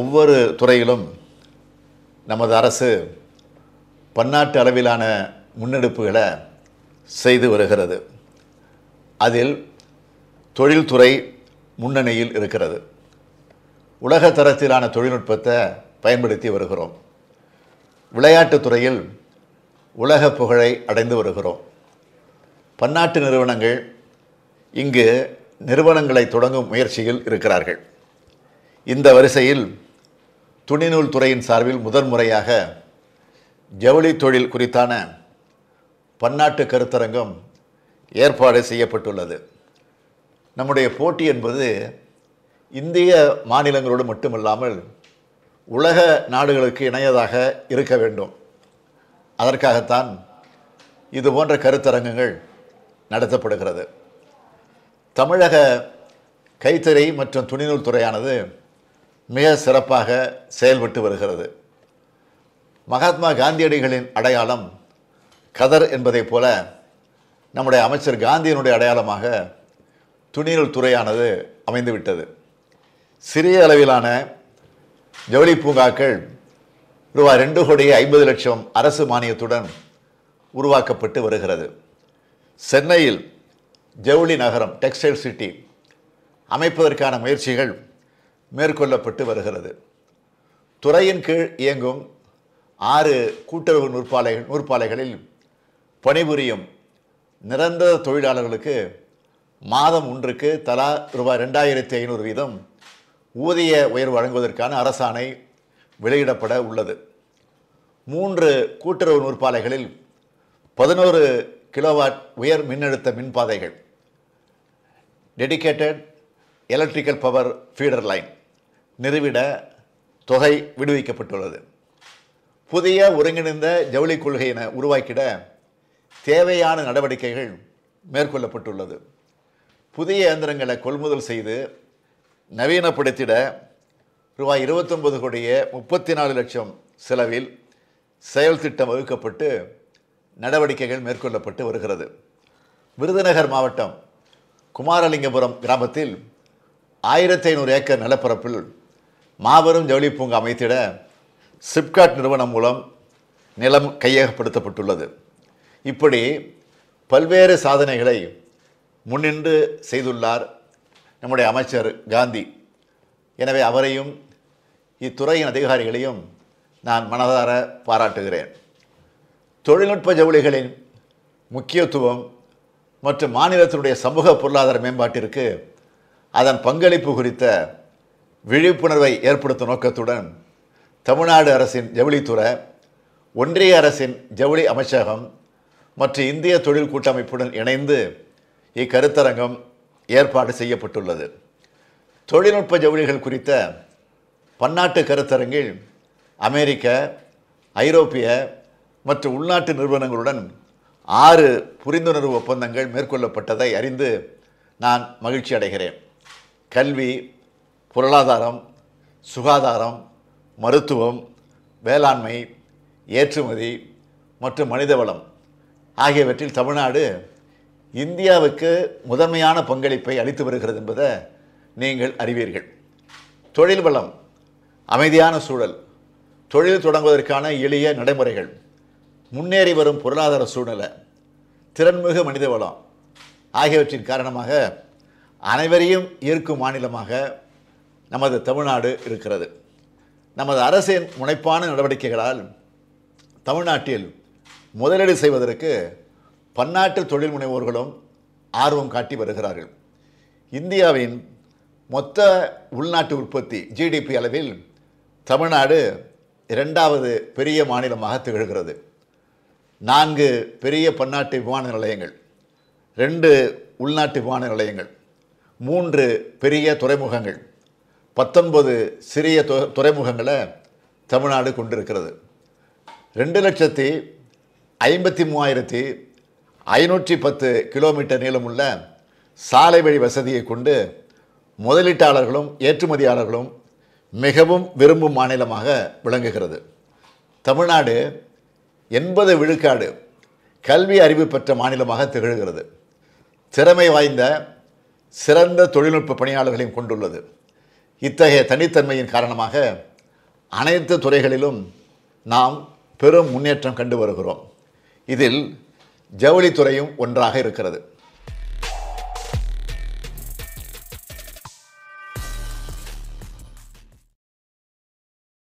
ஒவ்வொரு துறையிலும் நமது அரசு பன்னாட்டு அளவிலான முன்னெடுப்புகளை செய்து வருகிறது அதில் தொழில்துறை முன்னணியில் இருக்கிறது உலக தரத்திலான தொழில்நுட்பத்தை பயன்படுத்தி வருகிறோம் விளையாட்டுத் துறையில் உலக புகழை அடைந்து வருகிறோம் பன்னாட்டு நிறுவனங்கள் இங்கு நிறுவனங்களை தொடங்கும் முயற்சியில் இருக்கிறார்கள் இந்த வரிசையில் துணிநூல் துறையின் சார்பில் முதன்முறையாக ஜவுளி தொழில் குறித்தான பன்னாட்டு கருத்தரங்கம் ஏற்பாடு செய்யப்பட்டுள்ளது நம்முடைய போட்டி என்பது இந்திய மாநிலங்களோடு மட்டுமல்லாமல் உலக நாடுகளுக்கு இணையதாக இருக்க வேண்டும் அதற்காகத்தான் இது போன்ற கருத்தரங்கங்கள் நடத்தப்படுகிறது தமிழக கைத்தறி மற்றும் துணிநூல் துறையானது மிக சிறப்பாக செயல்பட்டு வருகிறது மகாத்மா காந்தியடிகளின் அடையாளம் கதர் என்பதைப் போல நம்முடைய அமைச்சர் காந்தியினுடைய அடையாளமாக துணிநூல் துறையானது அமைந்துவிட்டது சிறிய அளவிலான ஜவுளி பூங்காக்கள் ரூபாய் ரெண்டு கோடியே ஐம்பது லட்சம் அரசு மானியத்துடன் உருவாக்கப்பட்டு வருகிறது சென்னையில் ஜவுளி நகரம் டெக்ஸ்டைல் சிட்டி அமைப்பதற்கான முயற்சிகள் மேற்கொள்ளப்பட்டு வருகிறது துறையின் கீழ் இயங்கும் ஆறு கூட்டுறவு நூற்பாலை நூற்பாலைகளில் பணிபுரியும் நிரந்தர தொழிலாளர்களுக்கு மாதம் ஒன்றுக்கு தலா ரூபாய் ரெண்டாயிரத்தி ஐநூறு வீதம் ஊதிய உயர்வு வழங்குவதற்கான அரசாணை வெளியிடப்பட உள்ளது மூன்று கூட்டுறவு நூற்பாலைகளில் பதினோரு கிலோவாட் உயர் மின்னழுத்த மின்பாதைகள் dedicated electrical power feeder line நிறுவிட தொகை விடுவிக்கப்பட்டுள்ளது புதிய ஒருங்கிணைந்த ஜவுளி கொள்கையினை உருவாக்கிட தேவையான நடவடிக்கைகள் மேற்கொள்ளப்பட்டுள்ளது புதிய இயந்திரங்களை கொள்முதல் செய்து நவீனப்படுத்திட ரூபாய் இருபத்தொன்பது கோடியே முப்பத்தி நாலு லட்சம் செலவில் செயல் திட்டம் வகுக்கப்பட்டு நடவடிக்கைகள் மேற்கொள்ளப்பட்டு வருகிறது விருதுநகர் மாவட்டம் குமாரலிங்கபுரம் கிராமத்தில் ஆயிரத்தி ஐநூறு ஏக்கர் நிலப்பரப்பில் மாபெரும் ஜவுளி பூங்கா அமைத்திட சிப்காட் நிறுவனம் மூலம் நிலம் கையகப்படுத்தப்பட்டுள்ளது இப்படி பல்வேறு சாதனைகளை முன்னின்று செய்துள்ளார் நம்முடைய அமைச்சர் காந்தி எனவே அவரையும் இத்துறையின் அதிகாரிகளையும் நான் மனதார பாராட்டுகிறேன் தொழில்நுட்ப ஜவுளிகளின் முக்கியத்துவம் மற்றும் மாநிலத்தினுடைய சமூக பொருளாதார மேம்பாட்டிற்கு அதன் பங்களிப்பு குறித்த விழிப்புணர்வை ஏற்படுத்தும் நோக்கத்துடன் தமிழ்நாடு அரசின் ஜவுளித்துறை ஒன்றிய அரசின் ஜவுளி அமைச்சகம் மற்றும் இந்திய தொழில் கூட்டமைப்புடன் இணைந்து இக்கருத்தரங்கம் ஏற்பாடு செய்யப்பட்டுள்ளது தொழில்நுட்ப ஜவுளிகள் குறித்த பன்னாட்டு கருத்தரங்கில் அமெரிக்க ஐரோப்பிய மற்றும் உள்நாட்டு நிறுவனங்களுடன் ஆறு புரிந்துணர்வு ஒப்பந்தங்கள் மேற்கொள்ளப்பட்டதை அறிந்து நான் மகிழ்ச்சி அடைகிறேன் கல்வி பொருளாதாரம் சுகாதாரம் மருத்துவம் வேளாண்மை ஏற்றுமதி மற்றும் மனிதவளம் ஆகியவற்றில் தமிழ்நாடு இந்தியாவுக்கு முதன்மையான பங்களிப்பை அளித்து வருகிறது என்பதை நீங்கள் அறிவீர்கள் தொழில் வளம் அமைதியான சூழல் தொழில் தொடங்குவதற்கான எளிய நடைமுறைகள் முன்னேறி வரும் பொருளாதார சூழ்நிலை திறன்மிகு மனித வளம் ஆகியவற்றின் காரணமாக அனைவரையும் ஈர்க்கும் மாநிலமாக நமது தமிழ்நாடு இருக்கிறது நமது அரசின் முனைப்பான நடவடிக்கைகளால் தமிழ்நாட்டில் முதலீடு செய்வதற்கு பன்னாட்டு தொழில் முனைவோர்களும் ஆர்வம் காட்டி வருகிறார்கள் இந்தியாவின் மொத்த உள்நாட்டு உற்பத்தி ஜிடிபி அளவில் தமிழ்நாடு இரண்டாவது பெரிய மாநிலமாக திகழ்கிறது நான்கு பெரிய பன்னாட்டு விமான நிலையங்கள் ரெண்டு உள்நாட்டு விமான நிலையங்கள் மூன்று பெரிய துறைமுகங்கள் பத்தொன்பது சிறிய துறைமுகங்களை தமிழ்நாடு கொண்டிருக்கிறது ரெண்டு லட்சத்தி ஐம்பத்தி மூவாயிரத்தி ஐநூற்றி பத்து கிலோமீட்டர் நீளமுள்ள சாலை வழி வசதியை கொண்டு முதலீட்டாளர்களும் ஏற்றுமதியாளர்களும் மிகவும் விரும்பும் மாநிலமாக விளங்குகிறது தமிழ்நாடு எண்பது விழுக்காடு கல்வி அறிவு பெற்ற மாநிலமாக திகழ்கிறது திறமை வாய்ந்த சிறந்த தொழில்நுட்ப பணியாளர்களையும் கொண்டுள்ளது இத்தகைய தனித்தன்மையின் காரணமாக அனைத்து துறைகளிலும் நாம் பெரும் முன்னேற்றம் கண்டு வருகிறோம் இதில் ஜவுளித்துறையும் ஒன்றாக இருக்கிறது